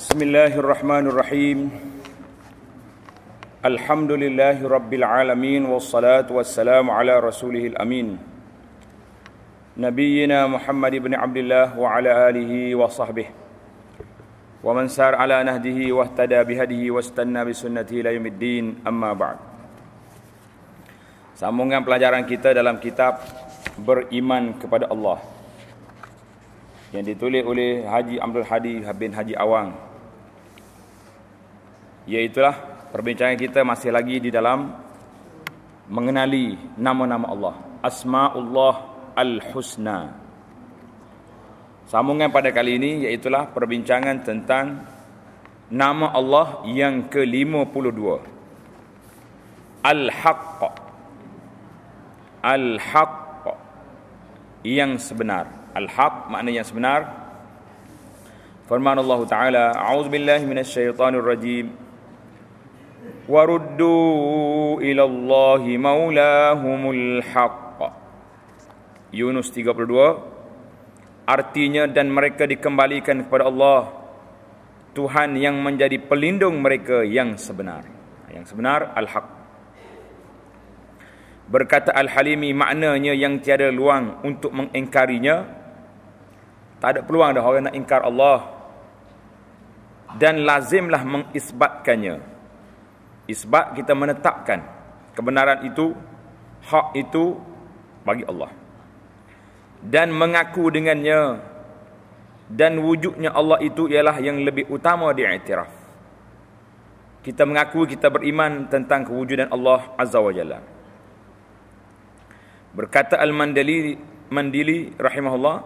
بسم الله الرحمن الرحيم الحمد لله رب العالمين والصلاة والسلام على رسوله الأمين نبينا محمد بن عبد الله وعلى آله وصحبه ومن سار على نهده واهتدى بهديه واستنى بسنته إلى يوم الدين أما بعد Sambungan pelajaran kita dalam kitab Beriman kepada Allah yang ditulis oleh Haji Abdul Hadi bin Haji Awang Iaitulah perbincangan kita masih lagi di dalam mengenali nama-nama Allah. Asma'ullah Al-Husna. Sambungan pada kali ini iaitulah perbincangan tentang nama Allah yang ke-52. Al-Haqq. Al-Haqq. Yang sebenar. Al-Haqq maknanya yang sebenar. Firman Allah Ta'ala. A'udzubillahiminasyaitanirrajim. rajim وردوا إلى الله مولاهم الحق يونس 32 artinya dan mereka dikembalikan kepada Allah Tuhan yang menjadi pelindung mereka yang sebenar yang sebenar al-haq berkata al-halimi maknanya yang tiada luang untuk mengingkarinya tak ada peluang dah orang nak ingkar Allah dan lazimlah mengisbatkannya isbat kita menetapkan kebenaran itu hak itu bagi Allah dan mengaku dengannya dan wujudnya Allah itu ialah yang lebih utama diiktiraf kita mengaku kita beriman tentang kewujudan Allah azza wa jalla berkata al-mandali mandili rahimahullah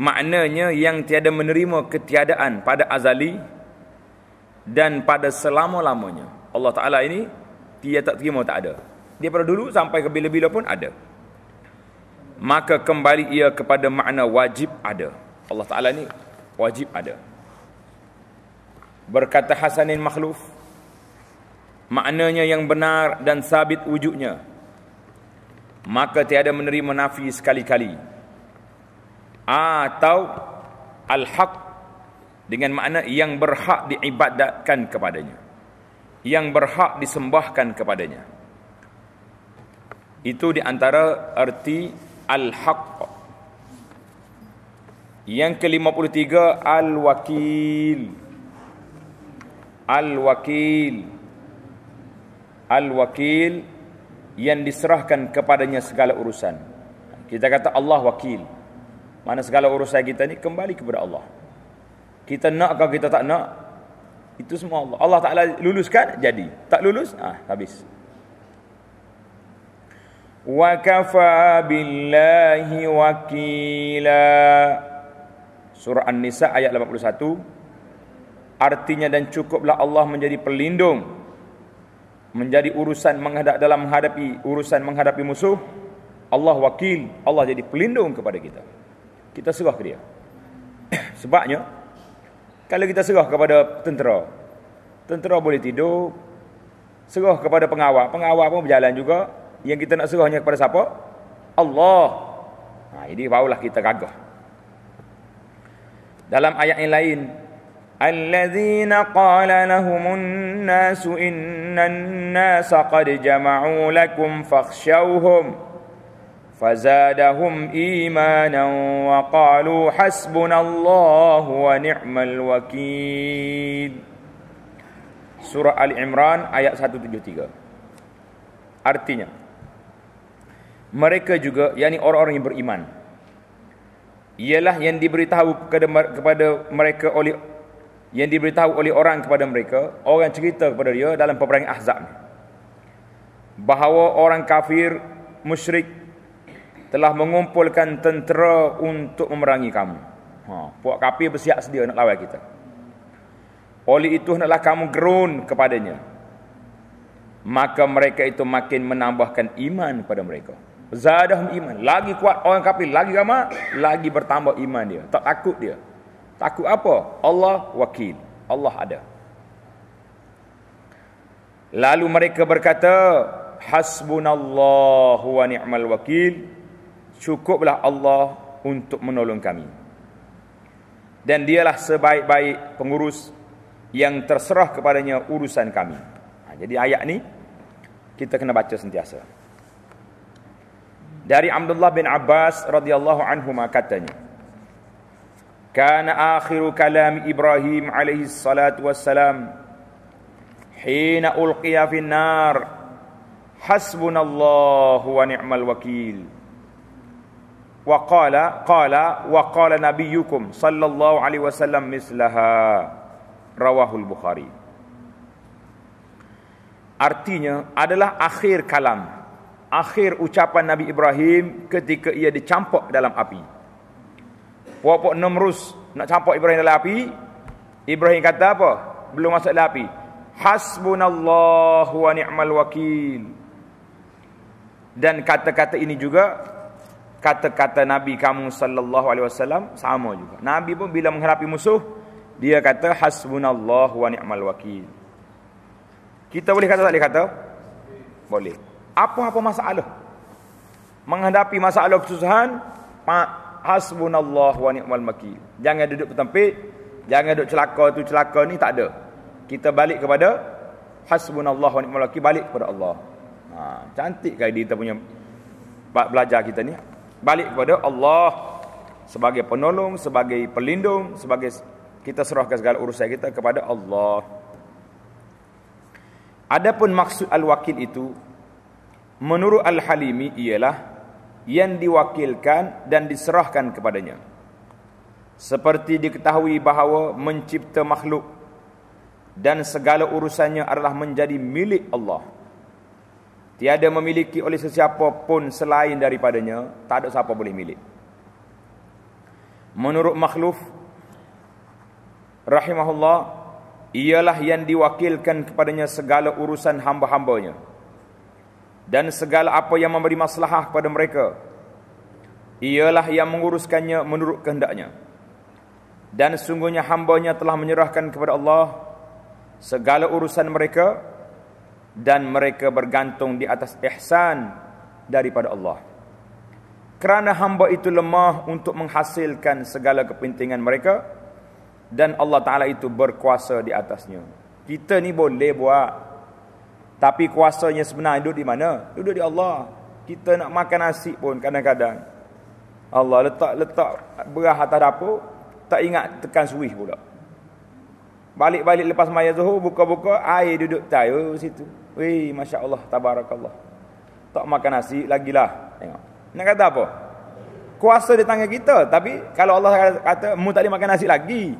maknanya yang tiada menerima ketiadaan pada azali dan pada selama-lamanya Allah Ta'ala ini dia tak terima tak ada dia pada dulu sampai ke bila-bila pun ada maka kembali ia kepada makna wajib ada Allah Ta'ala ini wajib ada berkata Hasanin Makhluf maknanya yang benar dan sabit wujudnya maka tiada menerima nafi sekali-kali atau al-haq dengan makna yang berhak diibadatkan kepadanya yang berhak disembahkan kepadanya. Itu di antara erti al-haq. Yang ke-53 al-wakil. Al-wakil. Al-wakil yang diserahkan kepadanya segala urusan. Kita kata Allah wakil. Mana segala urusan kita ni kembali kepada Allah. Kita nak atau kita tak nak, itu semua Allah. Allah Ta'ala luluskan, jadi. Tak lulus, ah, habis. Wa kafa billahi wakila. Surah An-Nisa ayat 81. Artinya dan cukuplah Allah menjadi pelindung. Menjadi urusan menghadap dalam menghadapi urusan menghadapi musuh. Allah wakil. Allah jadi pelindung kepada kita. Kita serah ke dia. Sebabnya, kalau kita serah kepada tentera, tentera boleh tidur. Serah kepada pengawal, pengawal pun berjalan juga. Yang kita nak serahnya kepada siapa? Allah. Ha, jadi barulah kita gagah. Dalam ayat yang lain, Alladzina qala lahumun nasu innan nasa qad jama'u lakum fakhshawhum. فزادهم ايمانا وقالوا حسبنا الله ونعم الوكيل Surah Al-Imran ayat 173 Artinya Mereka juga yakni orang-orang yang beriman ialah yang diberitahu kepada mereka oleh yang diberitahu oleh orang kepada mereka orang cerita kepada dia dalam peperangan Ahzab bahawa orang kafir musyrik telah mengumpulkan tentera untuk memerangi kamu. Ha, puak kapi bersiap sedia nak lawan kita. Oleh itu hendaklah kamu gerun kepadanya. Maka mereka itu makin menambahkan iman kepada mereka. Zadah iman. Lagi kuat orang kapi, lagi ramah, lagi bertambah iman dia. Tak takut dia. Takut apa? Allah wakil. Allah ada. Lalu mereka berkata, Hasbunallahu wa ni'mal wakil cukuplah Allah untuk menolong kami. Dan dialah sebaik-baik pengurus yang terserah kepadanya urusan kami. Ha, jadi ayat ni kita kena baca sentiasa. Dari Abdullah bin Abbas radhiyallahu anhu katanya. Kana akhiru kalam Ibrahim alaihi salatu wassalam hina ulqiya fin nar hasbunallahu wa ni'mal wakil wa qala qala wa qala nabiyyukum sallallahu alaihi wasallam mislaha rawahul bukhari artinya adalah akhir kalam akhir ucapan nabi ibrahim ketika ia dicampak dalam api puak-puak nemrus nak campak ibrahim dalam api ibrahim kata apa belum masuk dalam api hasbunallahu wa ni'mal wakil dan kata-kata ini juga kata-kata Nabi kamu sallallahu alaihi wasallam sama juga. Nabi pun bila menghadapi musuh dia kata hasbunallahu wa ni'mal wakil. Kita boleh kata tak boleh kata? Boleh. Apa-apa masalah? Menghadapi masalah kesusahan, mak hasbunallahu wa ni'mal wakil. Jangan duduk bertempit, jangan duduk celaka tu celaka ni tak ada. Kita balik kepada hasbunallahu wa ni'mal wakil, balik kepada Allah. Ha, cantik kali kita punya belajar kita ni balik kepada Allah sebagai penolong, sebagai pelindung, sebagai kita serahkan segala urusan kita kepada Allah. Adapun maksud al-wakil itu menurut al-Halimi ialah yang diwakilkan dan diserahkan kepadanya. Seperti diketahui bahawa mencipta makhluk dan segala urusannya adalah menjadi milik Allah. Tiada memiliki oleh sesiapa pun selain daripadanya. Tak ada siapa boleh milik. Menurut makhluf. Rahimahullah. Ialah yang diwakilkan kepadanya segala urusan hamba-hambanya. Dan segala apa yang memberi masalah kepada mereka. Ialah yang menguruskannya menurut kehendaknya. Dan sungguhnya hambanya telah menyerahkan kepada Allah. Segala urusan mereka. Mereka dan mereka bergantung di atas ihsan daripada Allah. Kerana hamba itu lemah untuk menghasilkan segala kepentingan mereka dan Allah Taala itu berkuasa di atasnya. Kita ni boleh buat tapi kuasanya sebenarnya duduk di mana? Duduk di Allah. Kita nak makan nasi pun kadang-kadang Allah letak letak beras atas dapur tak ingat tekan suih pula. Balik-balik lepas maya zuhur buka-buka air duduk tayo situ. Wih, Masya Allah, tabarakallah. Tak makan nasi, lagi lah. Tengok. Nak kata apa? Kuasa di tangan kita. Tapi kalau Allah kata, mu tak boleh makan nasi lagi.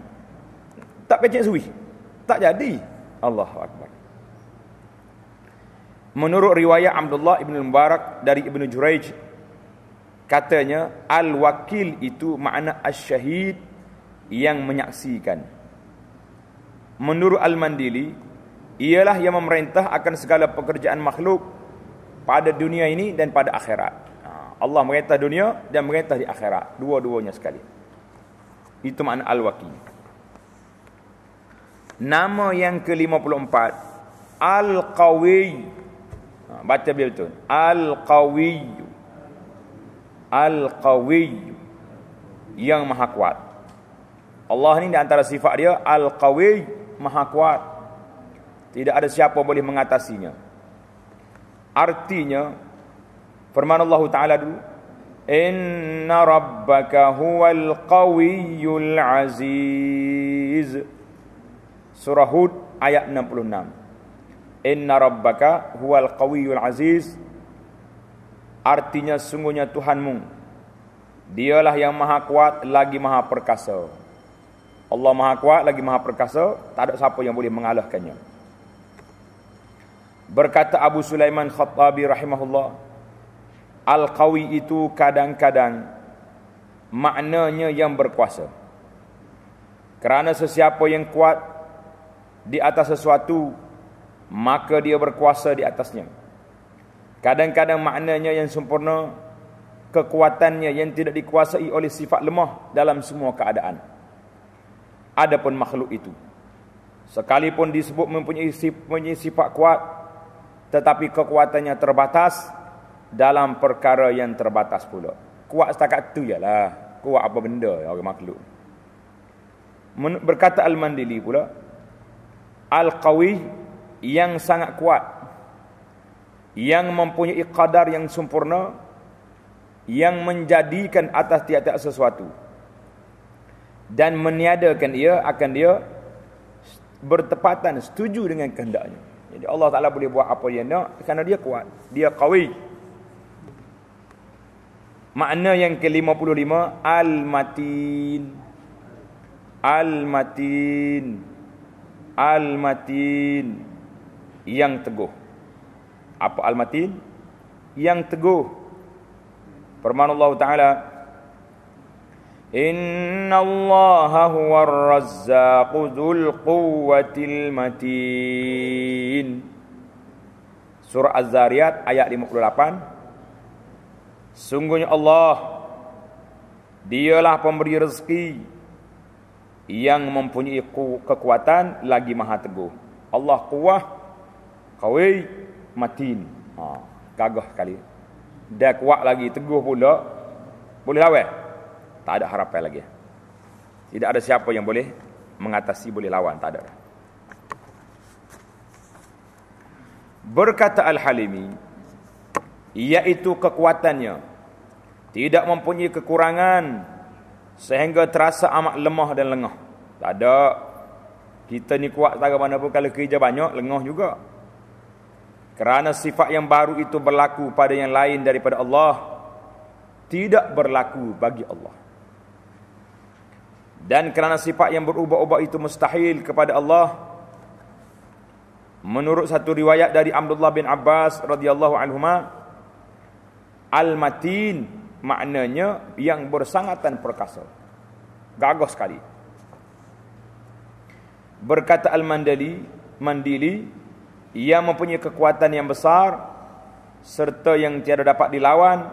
Tak pecek suwi. Tak jadi. Allah Akbar. Menurut riwayat Abdullah Ibn Mubarak dari Ibn Juraij. Katanya, Al-Wakil itu makna as-syahid yang menyaksikan. Menurut Al-Mandili, ialah yang memerintah akan segala pekerjaan makhluk pada dunia ini dan pada akhirat. Ha, Allah merintah dunia dan merintah di akhirat, dua-duanya sekali. Itu makna al-waki. Nama yang ke-54 Al-Qawi. Ha, baca betul. Al-Qawi. Al-Qawi yang maha kuat. Allah ni di antara sifat dia Al-Qawi, maha kuat. Tidak ada siapa boleh mengatasinya. Artinya firman Allah Taala dulu, "Inna rabbaka huwal qawiyyul aziz." Surah Hud ayat 66. "Inna rabbaka huwal qawiyyul aziz." Artinya sungguhnya Tuhanmu Dialah yang maha kuat lagi maha perkasa. Allah maha kuat lagi maha perkasa. Tak ada siapa yang boleh mengalahkannya. Berkata Abu Sulaiman Khattabi rahimahullah Al-Qawi itu kadang-kadang Maknanya yang berkuasa Kerana sesiapa yang kuat Di atas sesuatu Maka dia berkuasa di atasnya Kadang-kadang maknanya yang sempurna Kekuatannya yang tidak dikuasai oleh sifat lemah Dalam semua keadaan Adapun makhluk itu Sekalipun disebut mempunyai sifat kuat tetapi kekuatannya terbatas dalam perkara yang terbatas pula. Kuat setakat tu lah. Kuat apa benda orang makhluk. Berkata Al-Mandili pula, Al-Qawi yang sangat kuat, yang mempunyai kadar yang sempurna, yang menjadikan atas tiap-tiap sesuatu. Dan meniadakan ia akan dia bertepatan setuju dengan kehendaknya. Jadi Allah Taala boleh buat apa yang nak kerana dia kuat, dia qawi. Makna yang ke-55 al-matin. Al-matin. Al-matin yang teguh. Apa al-matin? Yang teguh. Permana Allah Taala إن الله هو الرزاق ذو القوة المتين Surah Az-Zariyat ayat 58 Sungguhnya Allah Dialah pemberi rezeki Yang mempunyai kekuatan lagi maha teguh Allah kuah Kawai Matin ha, Gagah sekali Dia kuat lagi teguh pula Boleh lawan tak ada harapan lagi. Tidak ada siapa yang boleh mengatasi, boleh lawan. Tak ada. Berkata Al-Halimi, iaitu kekuatannya, tidak mempunyai kekurangan, sehingga terasa amat lemah dan lengah. Tak ada. Kita ni kuat setara mana pun, kalau kerja banyak, lengah juga. Kerana sifat yang baru itu berlaku pada yang lain daripada Allah, tidak berlaku bagi Allah. Dan kerana sifat yang berubah-ubah itu mustahil kepada Allah Menurut satu riwayat dari Abdullah bin Abbas radhiyallahu anhuma Al-Matin maknanya yang bersangatan perkasa Gagah sekali Berkata Al-Mandali Mandili Ia mempunyai kekuatan yang besar Serta yang tiada dapat dilawan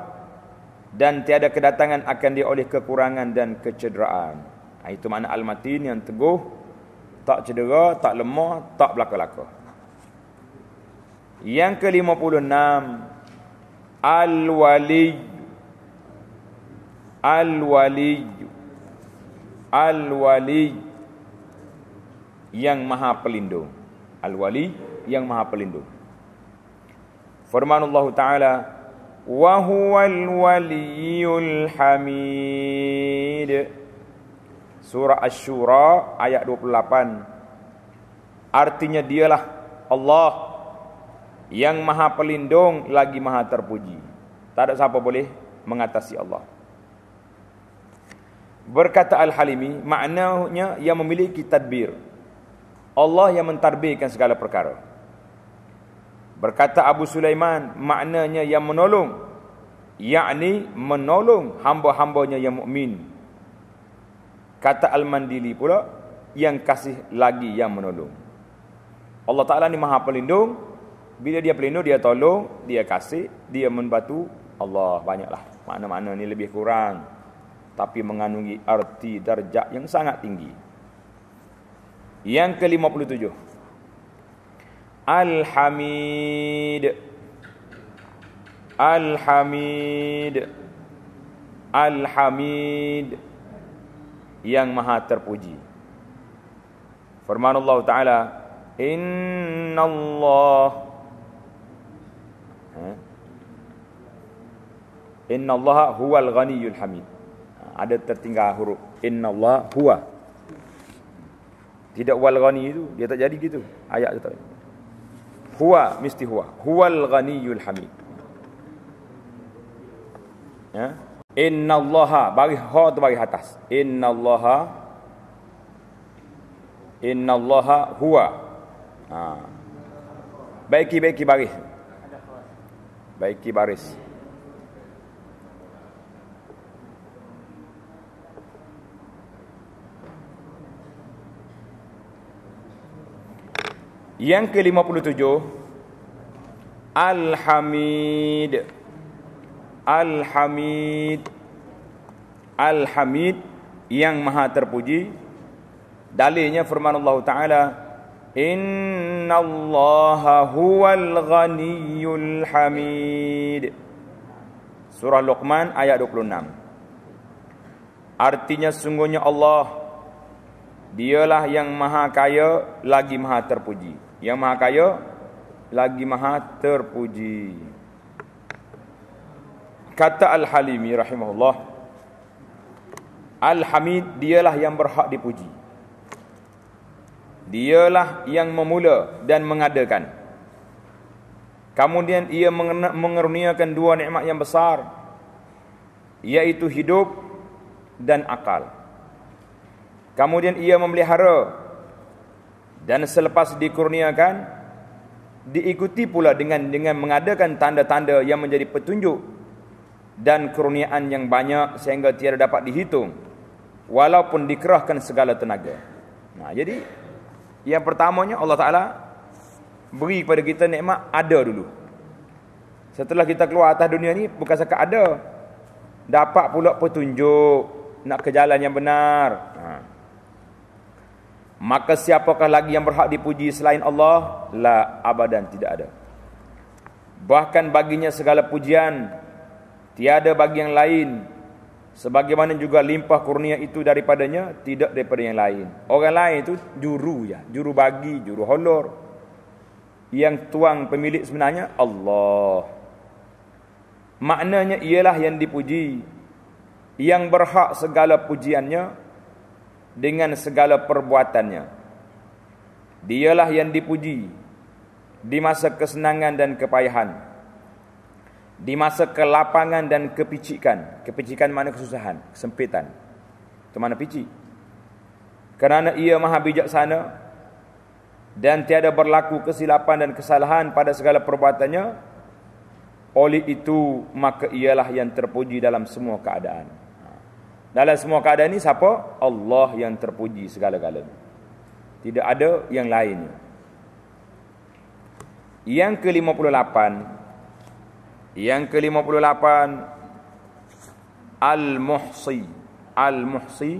Dan tiada kedatangan akan dia oleh kekurangan dan kecederaan Ha, itu makna al-matin yang teguh, tak cedera, tak lemah, tak belaka-laka. Yang ke-56 al-wali al-wali al-wali yang maha pelindung. Al-wali yang maha pelindung. Firman Allah Taala وَهُوَ الْوَلِيُّ Hamid. Surah Ash-Shura ayat 28 Artinya dialah Allah Yang maha pelindung lagi maha terpuji Tak ada siapa boleh mengatasi Allah Berkata Al-Halimi Maknanya yang memiliki tadbir Allah yang mentadbirkan segala perkara Berkata Abu Sulaiman Maknanya yang menolong Yakni menolong hamba-hambanya yang mukmin Kata Al-Mandili pula Yang kasih lagi yang menolong Allah Ta'ala ni maha pelindung Bila dia pelindung, dia tolong Dia kasih, dia membantu Allah banyaklah mana mana ni lebih kurang Tapi mengandungi arti darjah yang sangat tinggi Yang ke lima puluh tujuh. Alhamid, Alhamid, Alhamid yang maha terpuji. Firman Allah Ta'ala, Inna Allah, eh? Ha? Inna Allah huwa al-ghaniyul hamid. Ha, ada tertinggal huruf. Inna Allah huwa. Tidak wal ghani itu, dia tak jadi gitu. Ayat itu. tak. Huwa, mesti huwa. Huwa al-ghaniyul hamid. Ya? Eh? Inna Innallaha bagi ha tu bagi atas. Innallaha Innallaha huwa. Ha. Baiki-baiki baris. Baiki baris. Yang ke-57 lima Alhamid. Alhamid. Al-Hamid Al-Hamid yang maha terpuji dalilnya firman Allah Taala Inna Allah huwal ghaniyul hamid Surah Luqman ayat 26 Artinya sungguhnya Allah Dialah yang maha kaya lagi maha terpuji Yang maha kaya lagi maha terpuji Kata Al-Halimi rahimahullah Al-Hamid dialah yang berhak dipuji Dialah yang memula dan mengadakan Kemudian ia mengeruniakan dua nikmat yang besar Iaitu hidup dan akal Kemudian ia memelihara Dan selepas dikurniakan Diikuti pula dengan dengan mengadakan tanda-tanda yang menjadi petunjuk dan kurniaan yang banyak sehingga tiada dapat dihitung walaupun dikerahkan segala tenaga. Nah, jadi yang pertamanya Allah Taala beri kepada kita nikmat ada dulu. Setelah kita keluar atas dunia ni bukan sekak ada. Dapat pula petunjuk nak ke jalan yang benar. Ha. Maka siapakah lagi yang berhak dipuji selain Allah? La abadan tidak ada. Bahkan baginya segala pujian tiada bagi yang lain sebagaimana juga limpah kurnia itu daripadanya tidak daripada yang lain orang lain itu juru ya juru bagi juru holor yang tuang pemilik sebenarnya Allah maknanya ialah yang dipuji yang berhak segala pujiannya dengan segala perbuatannya dialah yang dipuji di masa kesenangan dan kepayahan di masa kelapangan dan kepicikan. Kepicikan mana kesusahan, kesempitan. Itu mana picik. Kerana ia maha bijaksana dan tiada berlaku kesilapan dan kesalahan pada segala perbuatannya. Oleh itu, maka ialah yang terpuji dalam semua keadaan. Dalam semua keadaan ini siapa? Allah yang terpuji segala-galanya. Tidak ada yang lainnya. Yang ke lima puluh lapan. Yang ke-58 Al-Muhsi Al-Muhsi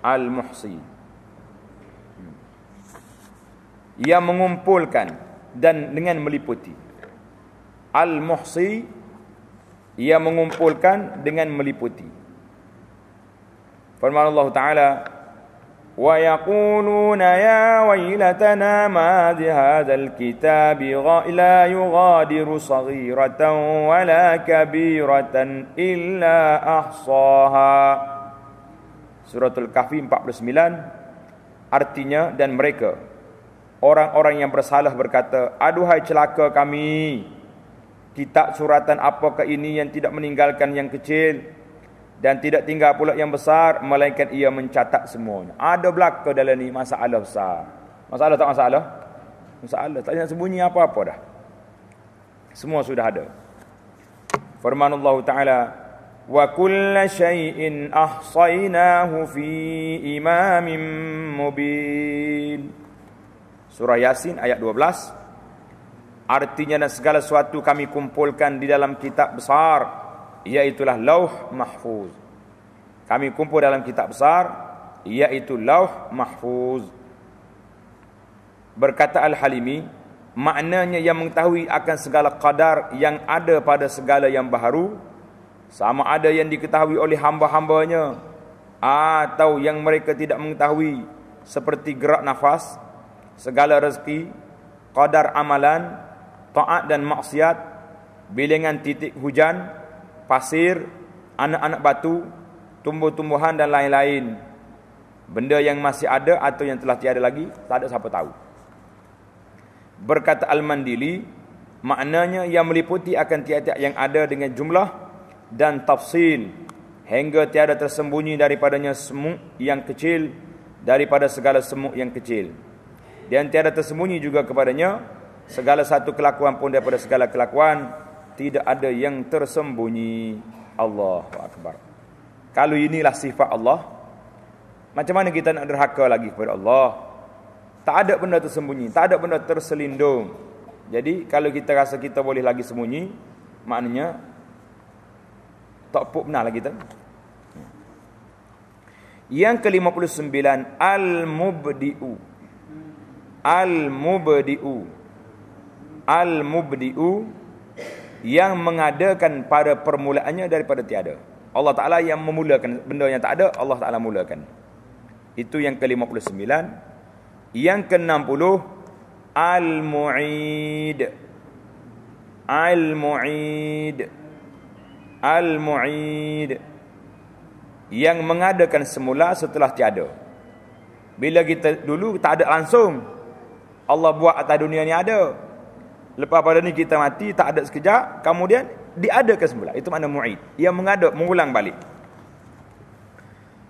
Al-Muhsi Yang mengumpulkan dan dengan meliputi Al-Muhsi Yang mengumpulkan dengan meliputi Firman Allah Ta'ala ويقولون يا ويلتنا ما هذا الكتاب لا يغادر صغيرة ولا كبيرة إلا أحصاها سورة الكهف 49 artinya dan mereka orang-orang yang bersalah berkata aduhai celaka kami kitab suratan apakah ini yang tidak meninggalkan yang kecil dan tidak tinggal pula yang besar melainkan ia mencatat semuanya ada belaka dalam ni masalah besar masalah tak masalah masalah tak ada sembunyi apa-apa dah semua sudah ada firman Allah taala wa kullu shay'in ahsaynahu fi imamin mubin surah yasin ayat 12 Artinya dan segala sesuatu kami kumpulkan di dalam kitab besar iaitulah lauh mahfuz kami kumpul dalam kitab besar iaitu lauh mahfuz berkata al-halimi maknanya yang mengetahui akan segala kadar yang ada pada segala yang baharu sama ada yang diketahui oleh hamba-hambanya atau yang mereka tidak mengetahui seperti gerak nafas segala rezeki kadar amalan taat dan maksiat bilangan titik hujan pasir, anak-anak batu, tumbuh-tumbuhan dan lain-lain. Benda yang masih ada atau yang telah tiada lagi, tak ada siapa tahu. Berkata Al-Mandili, maknanya ia meliputi akan tiada yang ada dengan jumlah dan tafsil hingga tiada tersembunyi daripadanya semuk yang kecil daripada segala semuk yang kecil dan tiada tersembunyi juga kepadanya segala satu kelakuan pun daripada segala kelakuan tidak ada yang tersembunyi Allahu akbar kalau inilah sifat Allah macam mana kita nak derhaka lagi kepada Allah tak ada benda tersembunyi tak ada benda terselindung jadi kalau kita rasa kita boleh lagi sembunyi maknanya tak pun benar lagi kita yang ke lima puluh sembilan al-mubdiu al-mubdiu al-mubdiu yang mengadakan pada permulaannya daripada tiada. Allah Ta'ala yang memulakan benda yang tak ada, Allah Ta'ala mulakan. Itu yang ke-59. Yang ke-60, Al-Mu'id. Al-Mu'id. Al-Mu'id. Yang mengadakan semula setelah tiada. Bila kita dulu tak ada langsung. Allah buat atas dunia ni ada. Lepas pada ni kita mati tak ada sekejap, kemudian diadakan semula. Itu makna mu'id. Yang mengadap mengulang balik.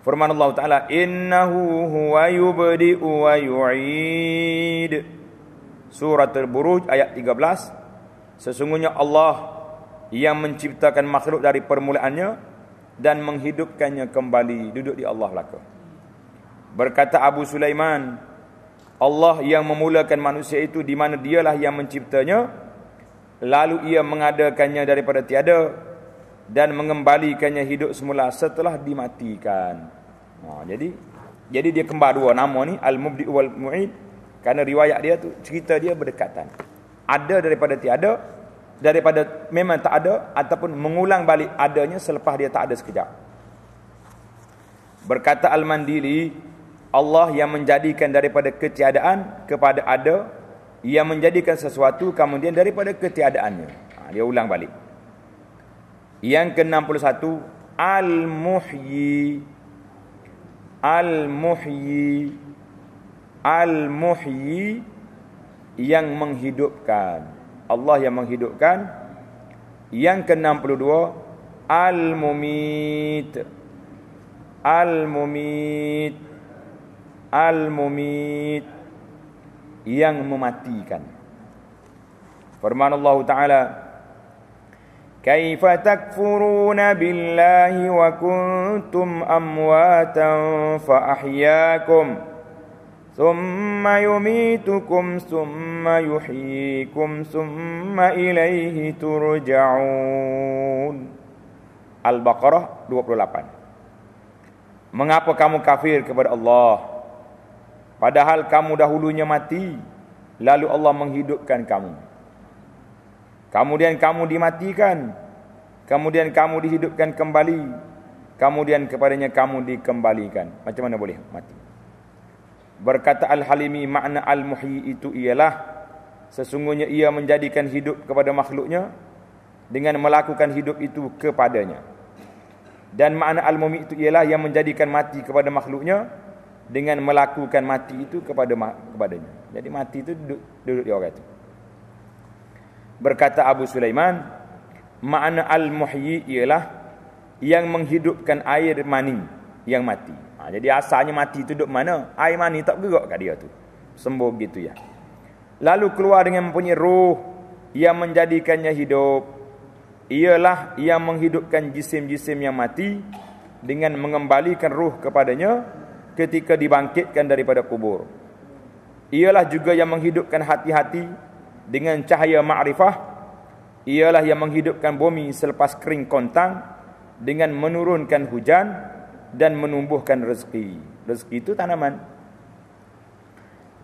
Firman Allah Taala, "Innahu huwa yubdi'u wa yu'id." Surah Al-Buruj ayat 13. Sesungguhnya Allah yang menciptakan makhluk dari permulaannya dan menghidupkannya kembali duduk di Allah belaka. Berkata Abu Sulaiman, Allah yang memulakan manusia itu di mana dialah yang menciptanya lalu ia mengadakannya daripada tiada dan mengembalikannya hidup semula setelah dimatikan. Oh, jadi jadi dia kembar dua nama ni Al-Mubdi wal Mu'id kerana riwayat dia tu cerita dia berdekatan. Ada daripada tiada daripada memang tak ada ataupun mengulang balik adanya selepas dia tak ada sekejap. Berkata Al-Mandili Allah yang menjadikan daripada ketiadaan kepada ada yang menjadikan sesuatu kemudian daripada ketiadaannya ha, dia ulang balik yang ke-61 al-muhyi al-muhyi al-muhyi yang menghidupkan Allah yang menghidupkan yang ke-62 al-mumit al-mumit Al-Mumit yang mematikan. Firman Allah Taala, "Kaifa takfuruna billahi wa kuntum amwatan fa ahyaakum thumma yumitukum thumma yuhyikum thumma ilaihi turja'un." Al-Baqarah 28. Mengapa kamu kafir kepada Allah? Padahal kamu dahulunya mati Lalu Allah menghidupkan kamu Kemudian kamu dimatikan Kemudian kamu dihidupkan kembali Kemudian kepadanya kamu dikembalikan Macam mana boleh mati Berkata Al-Halimi Makna Al-Muhi itu ialah Sesungguhnya ia menjadikan hidup kepada makhluknya Dengan melakukan hidup itu kepadanya Dan makna al Muhi itu ialah Yang menjadikan mati kepada makhluknya dengan melakukan mati itu kepada kepadanya. Jadi mati itu duduk, duduk di orang itu. Berkata Abu Sulaiman, makna al-muhyi ialah yang menghidupkan air mani yang mati. Ha, jadi asalnya mati itu duduk mana? Air mani tak bergerak kat dia tu. Sembuh gitu ya. Lalu keluar dengan mempunyai roh yang menjadikannya hidup. Ialah yang menghidupkan jisim-jisim yang mati dengan mengembalikan roh kepadanya ketika dibangkitkan daripada kubur. Ialah juga yang menghidupkan hati-hati dengan cahaya ma'rifah. Ialah yang menghidupkan bumi selepas kering kontang dengan menurunkan hujan dan menumbuhkan rezeki. Rezeki itu tanaman.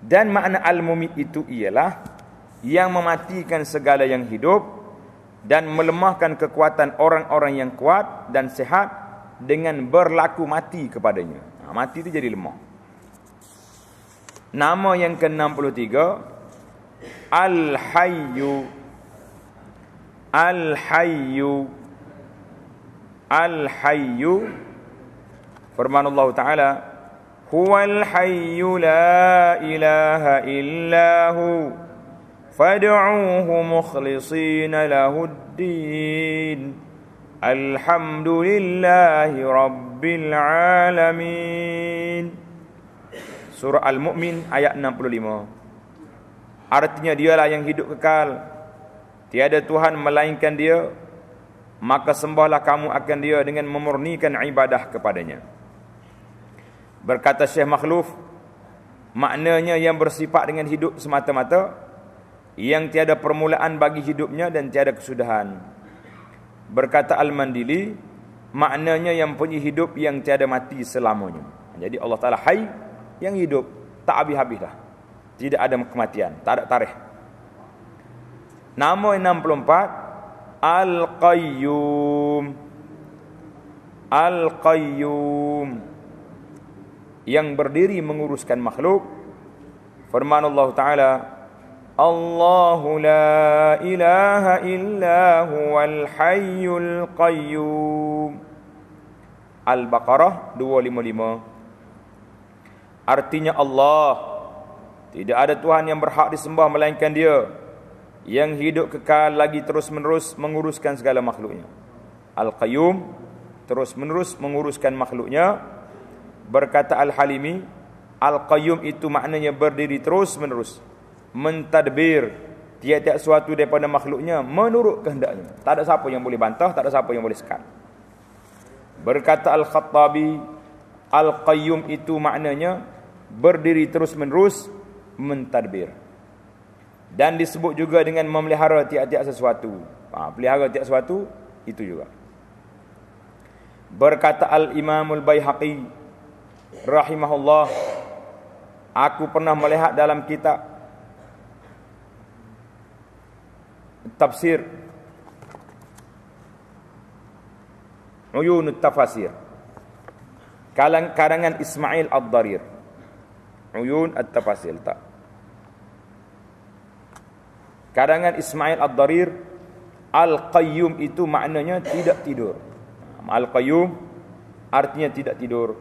Dan makna al-mumit itu ialah yang mematikan segala yang hidup dan melemahkan kekuatan orang-orang yang kuat dan sehat dengan berlaku mati kepadanya. Mati tu jadi lemah. Nama yang ke-63 Al-Hayyu Al-Hayyu Al-Hayyu Firman Allah Ta'ala Huwal hayyu la ilaha illa hu Fad'uuhu mukhlisina lahuddin Alhamdulillahi rabbi rabbil alamin Surah Al-Mu'min ayat 65 Artinya dialah yang hidup kekal Tiada Tuhan melainkan dia Maka sembahlah kamu akan dia dengan memurnikan ibadah kepadanya Berkata Syekh Makhluf Maknanya yang bersifat dengan hidup semata-mata Yang tiada permulaan bagi hidupnya dan tiada kesudahan Berkata Al-Mandili Al-Mandili maknanya yang punya hidup yang tiada mati selamanya. Jadi Allah Taala hai yang hidup tak habis-habis dah. Tidak ada kematian, tak ada tarikh. Nama 64 Al-Qayyum. Al-Qayyum yang berdiri menguruskan makhluk. Firman Allah Taala, الله لا اله الا هو الحي القيوم البقره 255 artinya Allah tidak ada tuhan yang berhak disembah melainkan dia yang hidup kekal lagi terus-menerus menguruskan segala makhluknya al-qayyum terus-menerus menguruskan makhluknya berkata al-halimi al-qayyum itu maknanya berdiri terus-menerus mentadbir tiap-tiap sesuatu daripada makhluknya menurut kehendaknya. Tak ada siapa yang boleh bantah, tak ada siapa yang boleh sekat. Berkata Al-Khattabi, Al-Qayyum itu maknanya berdiri terus-menerus mentadbir. Dan disebut juga dengan memelihara tiap-tiap sesuatu. Ha, pelihara tiap sesuatu, itu juga. Berkata Al-Imamul Bayhaqi, Rahimahullah, Aku pernah melihat dalam kitab tafsir Uyunut Tafasir Kalang, Karangan Ismail Ad-Darir Uyun At-Tafasir Tak Karangan Ismail Ad-Darir Al-Qayyum itu maknanya tidak tidur Al-Qayyum artinya tidak tidur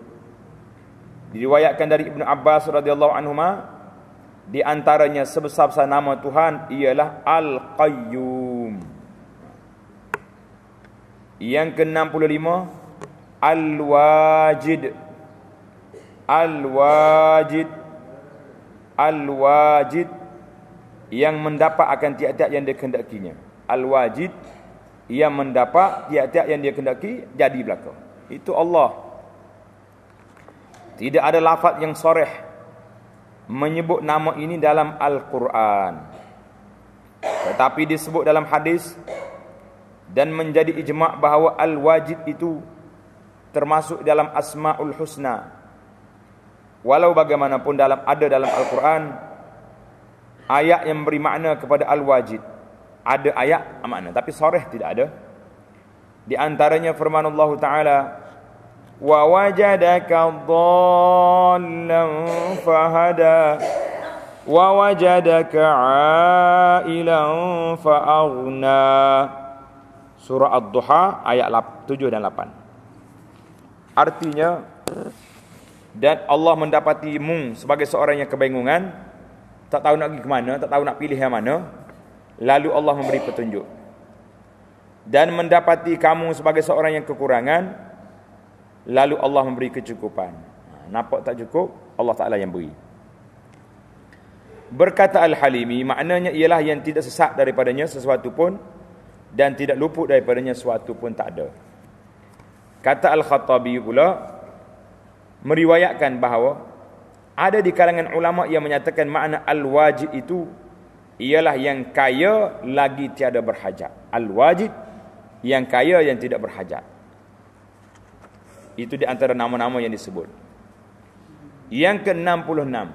Diriwayatkan dari ibnu Abbas radhiyallahu anhuma di antaranya sebesar-besar nama Tuhan ialah Al-Qayyum. Yang ke-65 Al-Wajid. Al-Wajid. Al-Wajid yang mendapat akan tiap-tiap yang dia kendakinya. Al-Wajid yang mendapat tiap-tiap yang dia kendaki jadi belaka. Itu Allah. Tidak ada lafaz yang soreh menyebut nama ini dalam Al-Quran. Tetapi disebut dalam hadis dan menjadi ijma' bahawa al wajib itu termasuk dalam Asma'ul Husna. Walau bagaimanapun dalam ada dalam Al-Quran ayat yang beri makna kepada al wajib, Ada ayat makna tapi sore tidak ada. Di antaranya firman Allah Ta'ala ووجدك ضالا فهدى ووجدك عائلا فأغنى Surah Ad-Duha ayat 7 dan 8 Artinya Dan Allah mendapati mendapatimu sebagai seorang yang kebingungan Tak tahu nak pergi ke mana, tak tahu nak pilih yang mana Lalu Allah memberi petunjuk Dan mendapati kamu sebagai seorang yang kekurangan lalu Allah memberi kecukupan. Ha, nampak tak cukup, Allah Taala yang beri. Berkata Al-Halimi, maknanya ialah yang tidak sesak daripadanya sesuatu pun dan tidak luput daripadanya sesuatu pun tak ada. Kata Al-Khattabi pula meriwayatkan bahawa ada di kalangan ulama yang menyatakan makna al-wajib itu ialah yang kaya lagi tiada berhajat. Al-wajib yang kaya yang tidak berhajat. Itu di antara nama-nama yang disebut. Yang ke-66.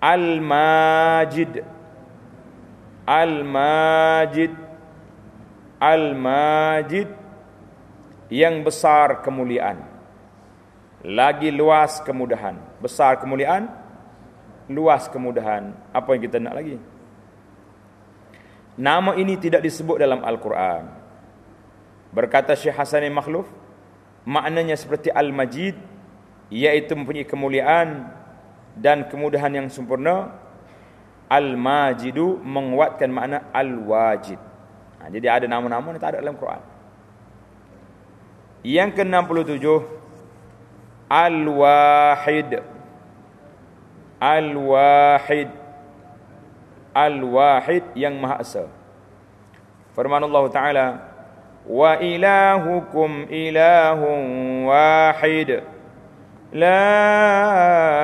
Al-Majid. Al-Majid. Al-Majid. Yang besar kemuliaan. Lagi luas kemudahan. Besar kemuliaan. Luas kemudahan. Apa yang kita nak lagi? Nama ini tidak disebut dalam Al-Quran. Berkata Syekh Hasan Makhluf maknanya seperti Al-Majid iaitu mempunyai kemuliaan dan kemudahan yang sempurna Al-Majidu menguatkan makna Al-Wajid ha, jadi ada nama-nama yang tak ada dalam Quran yang ke-67 Al-Wahid Al-Wahid Al-Wahid yang Maha Esa Firman Allah Ta'ala Al-Wahid wa ilahukum ilahun wahid la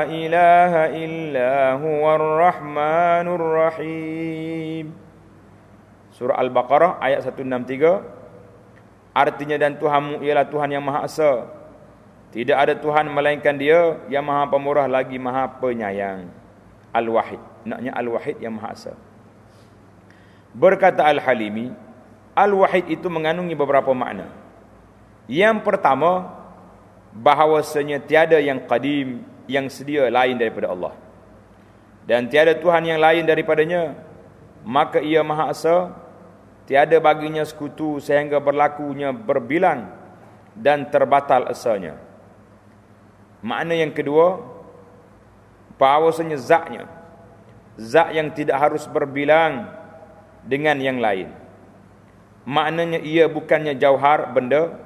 ilaha illa huwar rahmanur rahim surah al-baqarah ayat 163 artinya dan tuhanmu ialah tuhan yang maha esa tidak ada tuhan melainkan dia yang maha pemurah lagi maha penyayang al-wahid naknya al-wahid yang maha esa berkata al-halimi Al-Wahid itu mengandungi beberapa makna. Yang pertama, bahawasanya tiada yang qadim yang sedia lain daripada Allah. Dan tiada Tuhan yang lain daripadanya, maka ia maha esa, tiada baginya sekutu sehingga berlakunya berbilang dan terbatal esanya. Makna yang kedua, bahawasanya zaknya zak yang tidak harus berbilang dengan yang lain maknanya ia bukannya jauhar benda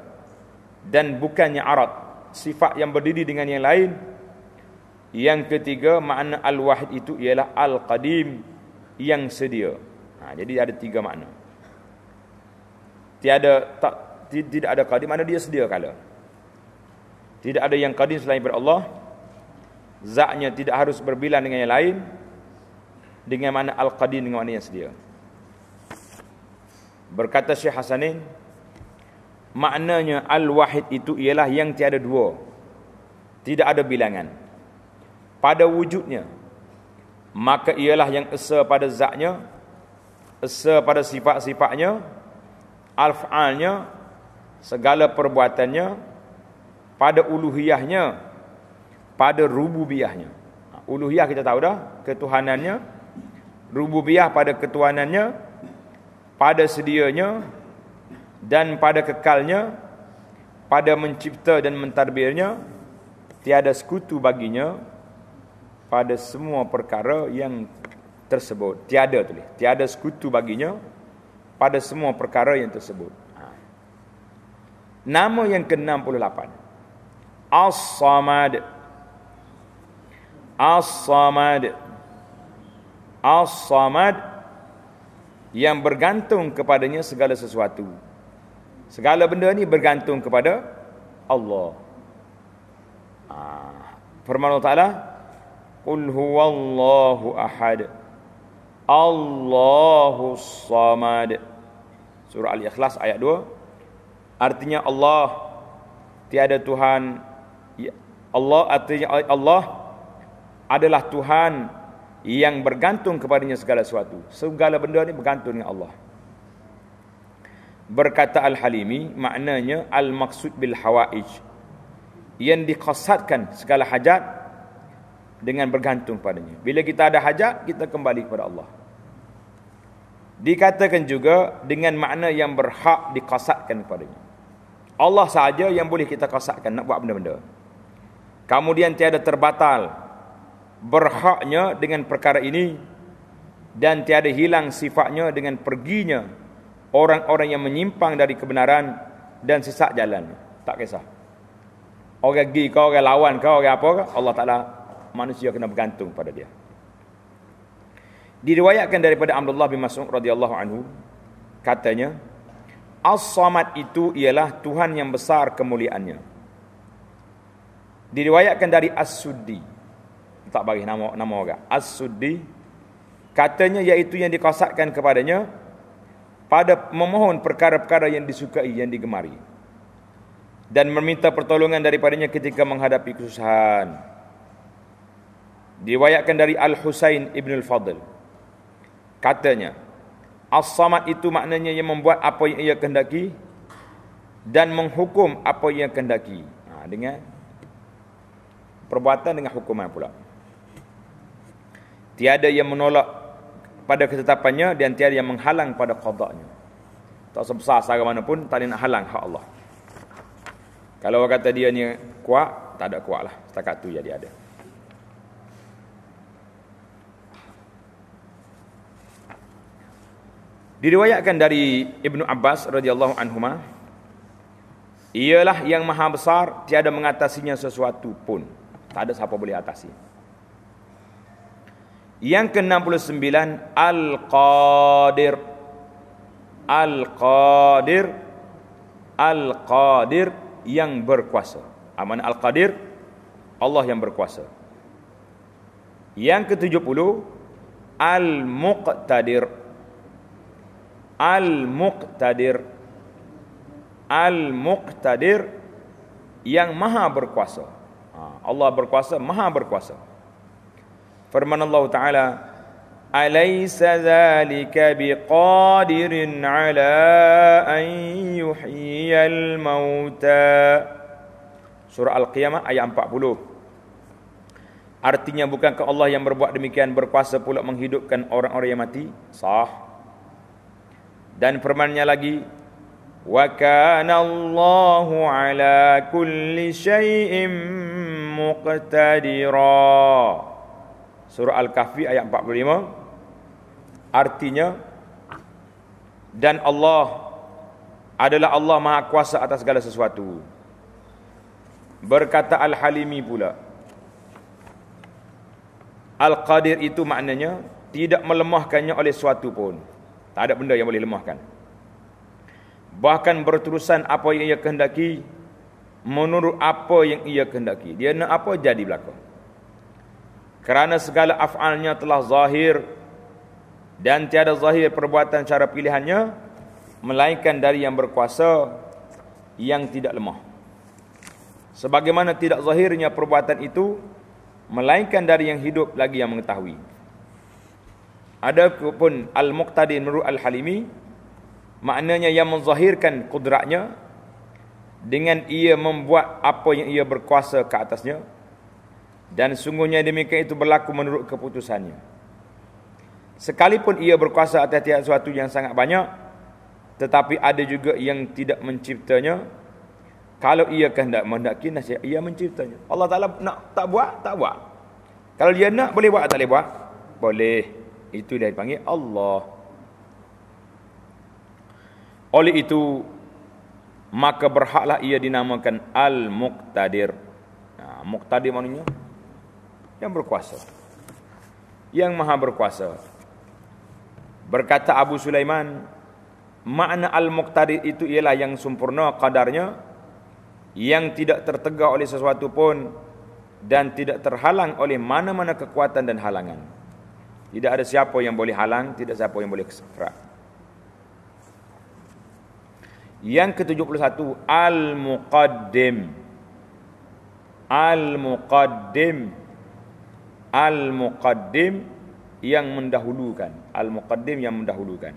dan bukannya arat sifat yang berdiri dengan yang lain yang ketiga makna al-wahid itu ialah al-qadim yang sedia ha, jadi ada tiga makna tiada tak tidak ada qadim mana dia sedia kala tidak ada yang qadim selain daripada Allah Zaknya tidak harus berbilang dengan yang lain dengan mana al-qadim dengan mana yang sedia Berkata Syekh Hasanin Maknanya Al-Wahid itu ialah yang tiada dua Tidak ada bilangan Pada wujudnya Maka ialah yang esa pada zatnya Esa pada sifat-sifatnya Al-Fa'alnya Segala perbuatannya Pada uluhiyahnya Pada rububiyahnya Uluhiyah kita tahu dah Ketuhanannya Rububiyah pada ketuhanannya pada sedianya dan pada kekalnya pada mencipta dan mentadbirnya tiada sekutu baginya pada semua perkara yang tersebut tiada tulis tiada sekutu baginya pada semua perkara yang tersebut ha. nama yang ke-68 As-Samad As-Samad As-Samad yang bergantung kepadanya segala sesuatu. Segala benda ni bergantung kepada Allah. Ah, firman Allah Ta'ala Qul huwallahu ahad Allahu samad Surah Al-Ikhlas ayat 2 Artinya Allah Tiada Tuhan ya, Allah artinya Allah Adalah Tuhan yang bergantung kepadanya segala sesuatu. Segala benda ini bergantung dengan Allah. Berkata Al-Halimi, maknanya Al-Maksud Bil-Hawa'ij. Yang dikasatkan segala hajat dengan bergantung padanya. Bila kita ada hajat, kita kembali kepada Allah. Dikatakan juga dengan makna yang berhak dikasatkan padanya. Allah sahaja yang boleh kita kasatkan nak buat benda-benda. Kemudian tiada terbatal berhaknya dengan perkara ini dan tiada hilang sifatnya dengan perginya orang-orang yang menyimpang dari kebenaran dan sesat jalan tak kisah orang gi kau orang lawan kau orang apa kau Allah Taala manusia kena bergantung pada dia diriwayatkan daripada Abdullah bin Mas'ud radhiyallahu anhu katanya As-Samad itu ialah Tuhan yang besar kemuliaannya diriwayatkan dari As-Suddi tak bagi nama nama orang as-suddi katanya iaitu yang dikosakkan kepadanya pada memohon perkara-perkara yang disukai yang digemari dan meminta pertolongan daripadanya ketika menghadapi kesusahan diwayatkan dari al-husain ibn al-fadl katanya as-samad itu maknanya yang membuat apa yang ia kehendaki dan menghukum apa yang kehendaki ha, dengan perbuatan dengan hukuman pula tiada yang menolak pada ketetapannya dan tiada yang menghalang pada qadanya tak sebesar sahaja mana pun tak nak halang hak Allah kalau orang kata dia ni kuat tak ada kuat lah setakat tu jadi ada diriwayatkan dari Ibnu Abbas radhiyallahu anhuma ialah yang maha besar tiada mengatasinya sesuatu pun tak ada siapa boleh atasi yang ke-69 Al-Qadir Al-Qadir Al-Qadir yang berkuasa. Amanah ah, Al-Qadir Allah yang berkuasa. Yang ke-70 Al-Muqtadir Al-Muqtadir Al-Muqtadir yang maha berkuasa. Ah, Allah berkuasa, maha berkuasa. Firman Allah Ta'ala Alaysa zalika biqadirin ala an yuhiyyal mauta Surah Al-Qiyamah ayat 40 Artinya bukankah Allah yang berbuat demikian berkuasa pula menghidupkan orang-orang yang mati? Sah. Dan permannya lagi Wa kana Allahu ala kulli syai'im muqtadirah Surah Al-Kahfi ayat 45 artinya dan Allah adalah Allah Maha Kuasa atas segala sesuatu. Berkata Al-Halimi pula Al-Qadir itu maknanya tidak melemahkannya oleh sesuatu pun. Tak ada benda yang boleh lemahkan. Bahkan berterusan apa yang ia kehendaki menurut apa yang ia kehendaki. Dia nak apa jadi belakang kerana segala af'alnya telah zahir dan tiada zahir perbuatan cara pilihannya melainkan dari yang berkuasa yang tidak lemah sebagaimana tidak zahirnya perbuatan itu melainkan dari yang hidup lagi yang mengetahui Ada pun al-muqtadi menurut al-halimi maknanya yang menzahirkan kudratnya dengan ia membuat apa yang ia berkuasa ke atasnya dan sungguhnya demikian itu berlaku menurut keputusannya. Sekalipun ia berkuasa atas tiap sesuatu yang sangat banyak, tetapi ada juga yang tidak menciptanya. Kalau ia kehendak mendaki nasi, ia menciptanya. Allah Ta'ala nak tak buat, tak buat. Kalau dia nak, boleh buat atau tak boleh buat? Boleh. Itu dia dipanggil Allah. Oleh itu, maka berhaklah ia dinamakan Al-Muqtadir. Nah, ha, Muqtadir maknanya yang berkuasa. Yang maha berkuasa. Berkata Abu Sulaiman, makna al-muqtadi itu ialah yang sempurna kadarnya, yang tidak tertegak oleh sesuatu pun dan tidak terhalang oleh mana-mana kekuatan dan halangan. Tidak ada siapa yang boleh halang, tidak siapa yang boleh kesekrak. Yang ke-71 Al-Muqaddim Al-Muqaddim al-muqaddim yang mendahulukan al-muqaddim yang mendahulukan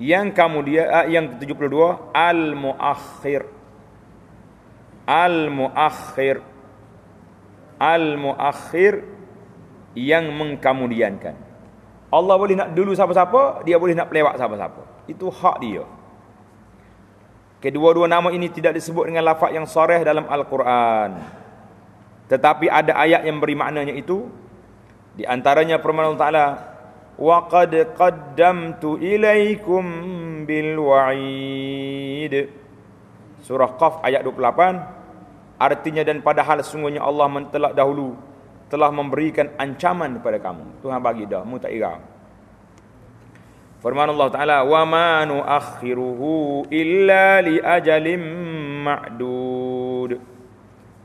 yang kemudian uh, yang ke-72 al-muakhir al-muakhir al-muakhir yang mengkemudiankan Allah boleh nak dulu siapa-siapa dia boleh nak lewat siapa-siapa itu hak dia kedua-dua nama ini tidak disebut dengan lafaz yang sahih dalam al-Quran tetapi ada ayat yang beri maknanya itu di antaranya firman Allah Taala wa qad qaddamtu ilaikum bil wa'id surah qaf ayat 28 artinya dan padahal sungguhnya Allah mentelak dahulu telah memberikan ancaman kepada kamu Tuhan bagi dah mu tak iram firman Allah taala wa manu akhiruhu illa li ajalin ma'dud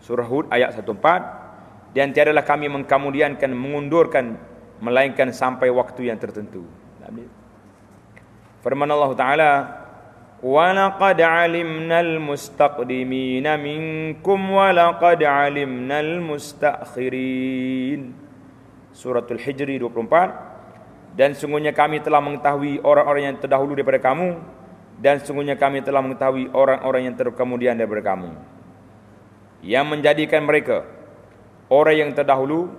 Surah Hud ayat 14 dan tiadalah kami mengkemudiankan, mengundurkan melainkan sampai waktu yang tertentu. Firman Allah Taala wa laqad alimnal mustaqdimina minkum wa laqad alimnal mustakhirin. Suratul Hijri 24 dan sungguhnya kami telah mengetahui orang-orang yang terdahulu daripada kamu dan sungguhnya kami telah mengetahui orang-orang yang terkemudian daripada kamu yang menjadikan mereka orang yang terdahulu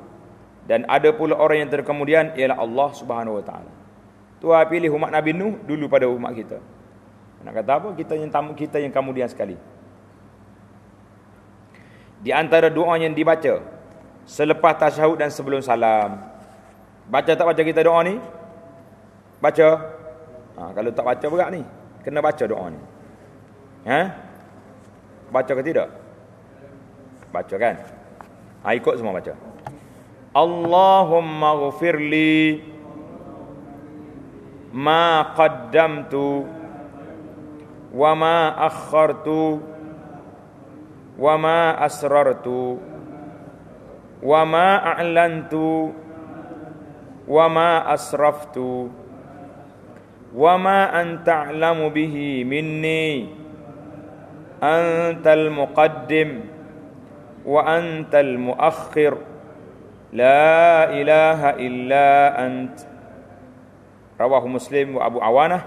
dan ada pula orang yang terkemudian ialah Allah Subhanahu Wa Taala. Tuah pilih umat Nabi Nuh dulu pada umat kita. Nak kata apa? Kita yang tamu kita yang kemudian sekali. Di antara doa yang dibaca selepas tasyahud dan sebelum salam. Baca tak baca kita doa ni? Baca. Ha, kalau tak baca berat ni, kena baca doa ni. Ha? Baca ke tidak? baca kan ha, ikut semua baca Allahumma gfirli ma qaddamtu wa ma akhartu wa ma asrartu wa ma a'lantu wa ma asraftu wa ma anta a'lamu bihi minni antal muqaddim al muqaddim وأنت المؤخر لا إله إلا أنت رواه مسلم وأبو عوانة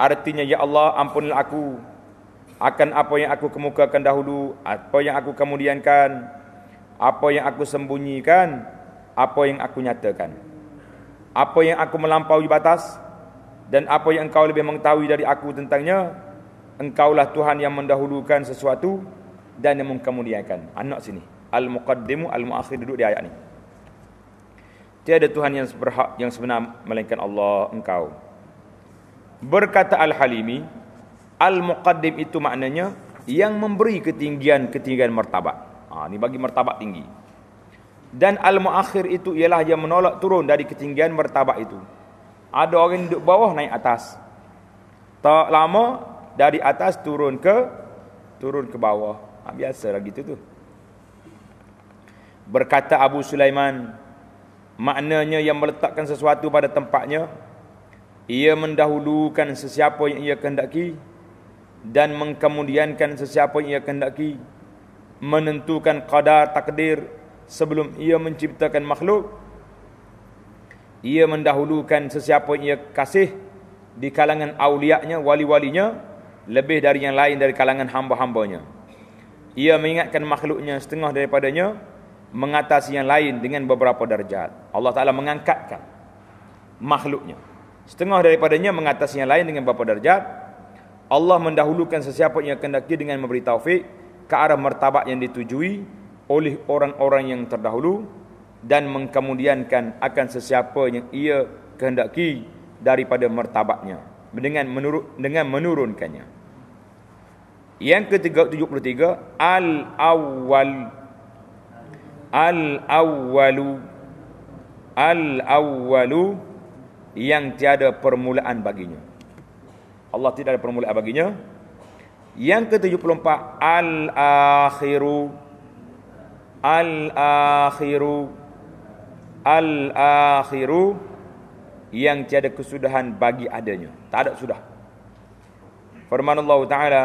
artinya ya Allah ampunilah aku akan apa yang aku kemukakan dahulu apa yang aku kemudiankan apa yang aku sembunyikan apa yang aku nyatakan apa yang aku melampaui batas dan apa yang engkau lebih mengetahui dari aku tentangnya engkaulah Tuhan yang mendahulukan sesuatu dan yang memkemuliakan. Anak sini. Al-Muqaddimu Al-Mu'akhir duduk di ayat ni. Tiada Tuhan yang berhak yang sebenar melainkan Allah engkau. Berkata Al-Halimi, Al-Muqaddim itu maknanya yang memberi ketinggian-ketinggian martabat. Ha, ini bagi martabat tinggi. Dan Al-Mu'akhir itu ialah yang menolak turun dari ketinggian martabat itu. Ada orang yang duduk bawah naik atas. Tak lama dari atas turun ke turun ke bawah. Ah, Biasalah gitu tu. Berkata Abu Sulaiman, maknanya yang meletakkan sesuatu pada tempatnya, ia mendahulukan sesiapa yang ia kehendaki dan mengkemudiankan sesiapa yang ia kehendaki menentukan kadar takdir sebelum ia menciptakan makhluk ia mendahulukan sesiapa yang ia kasih di kalangan auliaknya wali-walinya lebih dari yang lain dari kalangan hamba-hambanya ia mengingatkan makhluknya setengah daripadanya mengatasi yang lain dengan beberapa darjat. Allah Ta'ala mengangkatkan makhluknya. Setengah daripadanya mengatasi yang lain dengan beberapa darjat. Allah mendahulukan sesiapa yang kendaki dengan memberi taufik ke arah martabat yang ditujui oleh orang-orang yang terdahulu dan mengkemudiankan akan sesiapa yang ia kehendaki daripada martabatnya dengan menurut dengan menurunkannya. Yang ke-73 al-awwal al-awwalu al-awwalu yang tiada permulaan baginya. Allah tidak ada permulaan baginya. Yang ke-74 al-akhiru al-akhiru al-akhiru yang tiada kesudahan bagi adanya. Tak ada sudah. Firman Allah Taala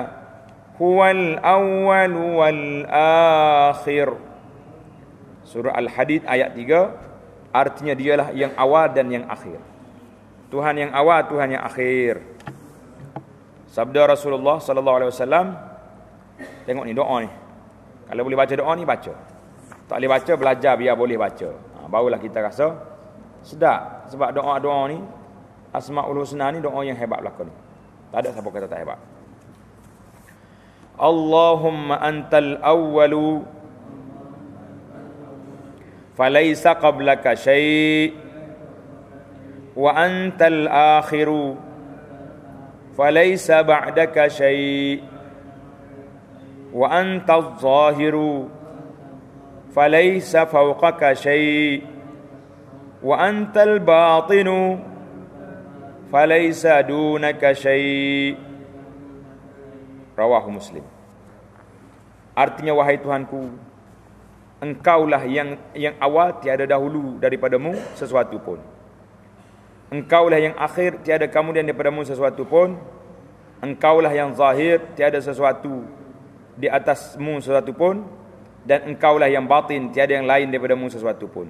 huwa awal, awwal wal-akhir. Surah Al-Hadid ayat 3 artinya dialah yang awal dan yang akhir. Tuhan yang awal, Tuhan yang akhir. Sabda Rasulullah sallallahu alaihi wasallam tengok ni doa ni. Kalau boleh baca doa ni baca. Tak boleh baca belajar biar boleh baca. Ha, barulah kita rasa sedap sebab doa-doa ni Asmaul Husna ni doa yang hebat belaka ni. Tak ada siapa kata tak hebat. اللهم أنت الأول فليس قبلك شيء وأنت الآخر فليس بعدك شيء وأنت الظاهر فليس فوقك شيء وأنت الباطن فليس دونك شيء Rawahu Muslim. Artinya wahai Tuhanku, engkaulah yang yang awal tiada dahulu daripadamu sesuatu pun. Engkaulah yang akhir tiada kamu kemudian daripadamu sesuatu pun. Engkaulah yang zahir tiada sesuatu di atasmu sesuatu pun dan engkaulah yang batin tiada yang lain daripadamu sesuatu pun.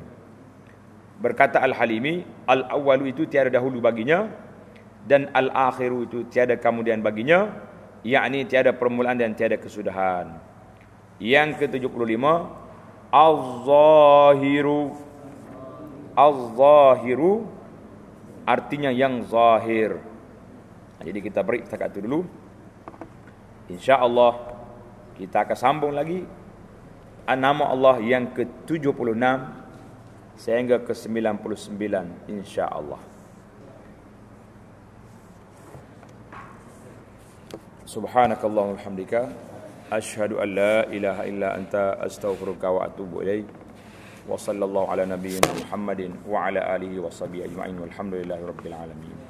Berkata Al-Halimi, al Awalu itu tiada dahulu baginya dan al-akhiru itu tiada kemudian baginya yakni tiada permulaan dan tiada kesudahan. Yang ke-75 az-zahiru az-zahiru artinya yang zahir. Jadi kita break setakat itu dulu. Insya-Allah kita akan sambung lagi ah, nama Allah yang ke-76 sehingga ke-99 insya-Allah. Subhanakallahumma hamdika asyhadu an la ilaha illa anta astaghfiruka wa atubu ilaik. Wa sallallahu ala nabiyyina Muhammadin wa ala alihi wa washabihi ajma'in. Walhamdulillahirabbil alamin.